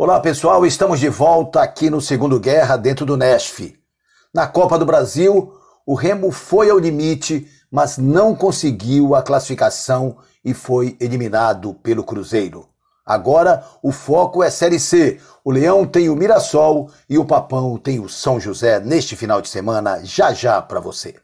Olá pessoal, estamos de volta aqui no Segundo Guerra dentro do Nesf. Na Copa do Brasil, o Remo foi ao limite, mas não conseguiu a classificação e foi eliminado pelo Cruzeiro. Agora o foco é Série C. O Leão tem o Mirassol e o Papão tem o São José neste final de semana, já já para você.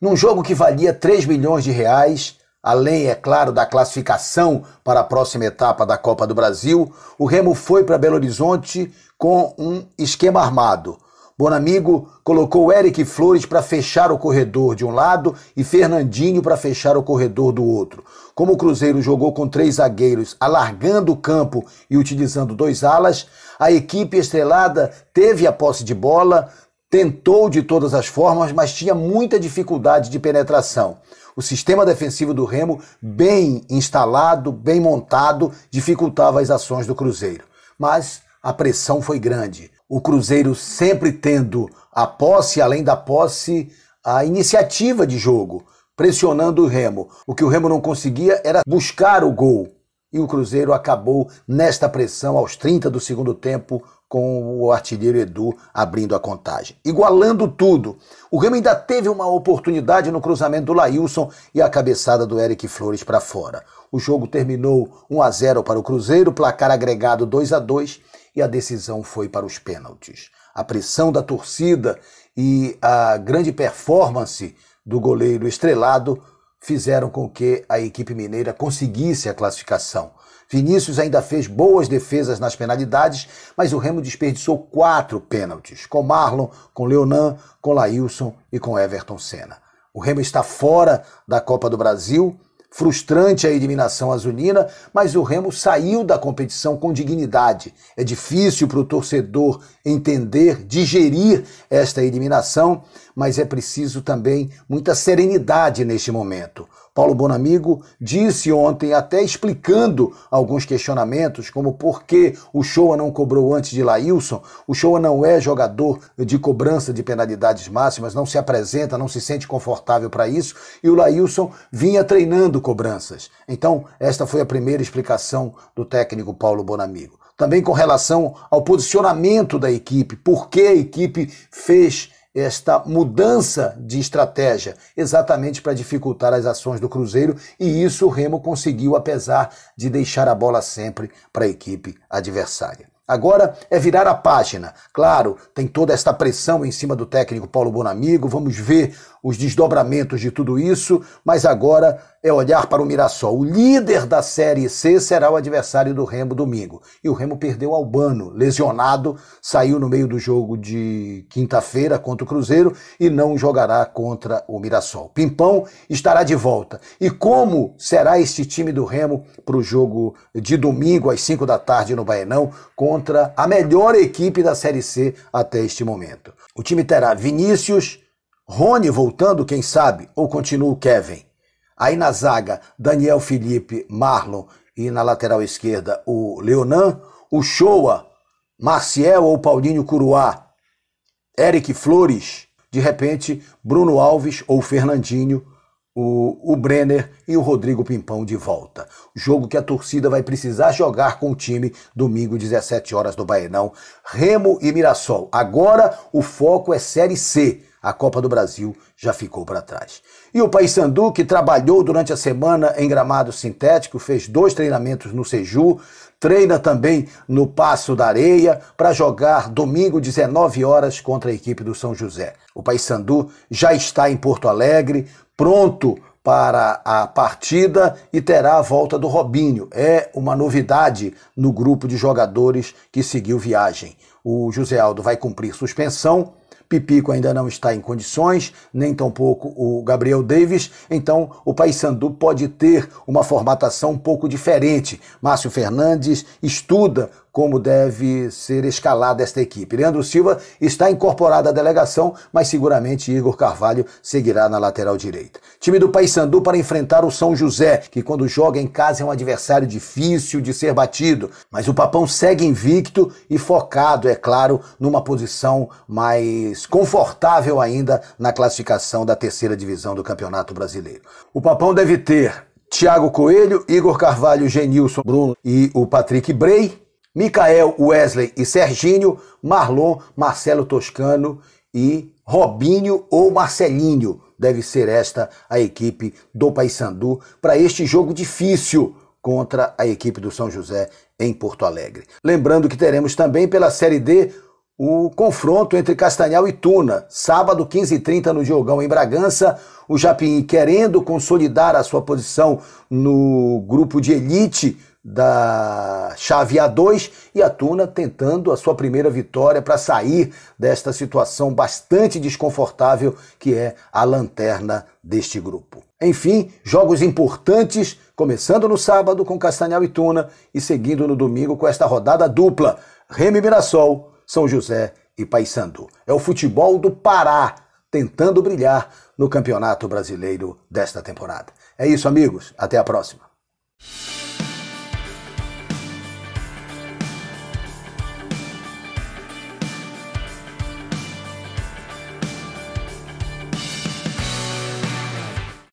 num jogo que valia 3 milhões de reais, além, é claro, da classificação para a próxima etapa da Copa do Brasil, o Remo foi para Belo Horizonte com um esquema armado. Bonamigo colocou Eric Flores para fechar o corredor de um lado e Fernandinho para fechar o corredor do outro. Como o Cruzeiro jogou com três zagueiros, alargando o campo e utilizando dois alas, a equipe estrelada teve a posse de bola, Tentou de todas as formas, mas tinha muita dificuldade de penetração. O sistema defensivo do Remo, bem instalado, bem montado, dificultava as ações do Cruzeiro. Mas a pressão foi grande. O Cruzeiro sempre tendo a posse, além da posse, a iniciativa de jogo, pressionando o Remo. O que o Remo não conseguia era buscar o gol. E o Cruzeiro acabou nesta pressão aos 30 do segundo tempo com o artilheiro Edu abrindo a contagem. Igualando tudo, o Grêmio ainda teve uma oportunidade no cruzamento do Lailson e a cabeçada do Eric Flores para fora. O jogo terminou 1 a 0 para o Cruzeiro, placar agregado 2 a 2 e a decisão foi para os pênaltis. A pressão da torcida e a grande performance do goleiro estrelado fizeram com que a equipe mineira conseguisse a classificação. Vinícius ainda fez boas defesas nas penalidades, mas o Remo desperdiçou quatro pênaltis, com Marlon, com Leonan, com Lailson e com Everton Senna. O Remo está fora da Copa do Brasil, frustrante a eliminação azulina, mas o Remo saiu da competição com dignidade. É difícil para o torcedor entender, digerir esta eliminação, mas é preciso também muita serenidade neste momento. Paulo Bonamigo disse ontem, até explicando alguns questionamentos, como por que o Showa não cobrou antes de Laílson, o Showa não é jogador de cobrança de penalidades máximas, não se apresenta, não se sente confortável para isso, e o Laílson vinha treinando cobranças. Então, esta foi a primeira explicação do técnico Paulo Bonamigo. Também com relação ao posicionamento da equipe, por que a equipe fez esta mudança de estratégia, exatamente para dificultar as ações do Cruzeiro, e isso o Remo conseguiu, apesar de deixar a bola sempre para a equipe adversária. Agora é virar a página. Claro, tem toda esta pressão em cima do técnico Paulo Bonamigo, vamos ver os desdobramentos de tudo isso, mas agora é olhar para o Mirassol. O líder da Série C será o adversário do Remo domingo. E o Remo perdeu Albano, lesionado, saiu no meio do jogo de quinta-feira contra o Cruzeiro e não jogará contra o Mirassol. Pimpão estará de volta. E como será este time do Remo para o jogo de domingo às 5 da tarde no Baenão contra a melhor equipe da Série C até este momento. O time terá Vinícius, Rony voltando, quem sabe, ou continua o Kevin. Aí na zaga, Daniel Felipe, Marlon e na lateral esquerda o Leonan, o Shoa, Marcial ou Paulinho Curuá, Eric Flores, de repente Bruno Alves ou Fernandinho o, o Brenner e o Rodrigo Pimpão de volta. Jogo que a torcida vai precisar jogar com o time domingo, 17 horas do Baenão. Remo e Mirassol. Agora o foco é Série C. A Copa do Brasil já ficou para trás. E o Paysandu, que trabalhou durante a semana em gramado sintético, fez dois treinamentos no Seju, treina também no Passo da Areia para jogar domingo 19 horas contra a equipe do São José. O Paysandu já está em Porto Alegre pronto para a partida e terá a volta do Robinho. É uma novidade no grupo de jogadores que seguiu viagem. O José Aldo vai cumprir suspensão. Pipico ainda não está em condições, nem tampouco o Gabriel Davis, então o Paysandu pode ter uma formatação um pouco diferente. Márcio Fernandes estuda como deve ser escalada esta equipe. Leandro Silva está incorporado à delegação, mas seguramente Igor Carvalho seguirá na lateral direita. Time do Paysandu para enfrentar o São José, que quando joga em casa é um adversário difícil de ser batido, mas o Papão segue invicto e focado, é claro, numa posição mais confortável ainda na classificação da terceira divisão do Campeonato Brasileiro. O Papão deve ter Tiago Coelho, Igor Carvalho, Genilson Bruno e o Patrick Brey. Micael, Wesley e Serginho, Marlon, Marcelo Toscano e Robinho ou Marcelinho. Deve ser esta a equipe do Paysandu para este jogo difícil contra a equipe do São José em Porto Alegre. Lembrando que teremos também pela Série D o confronto entre Castanhal e Tuna, sábado 15h30 no Diogão em Bragança, o Japim querendo consolidar a sua posição no grupo de elite da chave A2 e a Tuna tentando a sua primeira vitória para sair desta situação bastante desconfortável que é a lanterna deste grupo. Enfim, jogos importantes, começando no sábado com Castanhal e Tuna e seguindo no domingo com esta rodada dupla: Remy Mirassol, São José e Paysandu. É o futebol do Pará tentando brilhar no Campeonato Brasileiro desta temporada. É isso, amigos. Até a próxima.